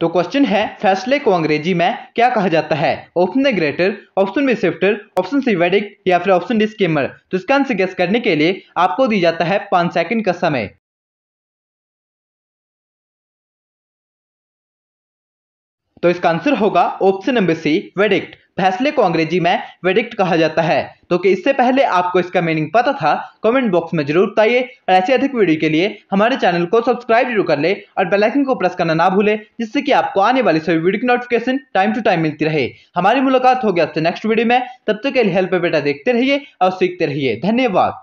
तो क्वेश्चन है फैसले को अंग्रेजी में क्या कहा जाता है option A greater option B सिफ्टर ऑप्शन सी वेडिक या फिर ऑप्शन डी स्कीमर तो इसका आंसर गेस करने के लिए आपको दी जाता है पांच सेकंड का समय तो इसका आंसर होगा ऑप्शन नंबर सी वेडिक्ट फैसले को अंग्रेजी में वेडिक्ट कहा जाता है तो कि इससे पहले आपको इसका मीनिंग पता था कमेंट बॉक्स में जरूर बताइए और ऐसे अधिक वीडियो के लिए हमारे चैनल को सब्सक्राइब जरूर कर ले और बेल आइकन को प्रेस करना ना भूले जिससे कि आपको आने वाली सभी वीडियो की नोटिफिकेशन टाइम टू टाइम मिलती रहे हमारी मुलाकात होगी आपसे नेक्स्ट वीडियो में तब तक तो के लिए हेल्प बेटा देखते रहिए और सीखते रहिए धन्यवाद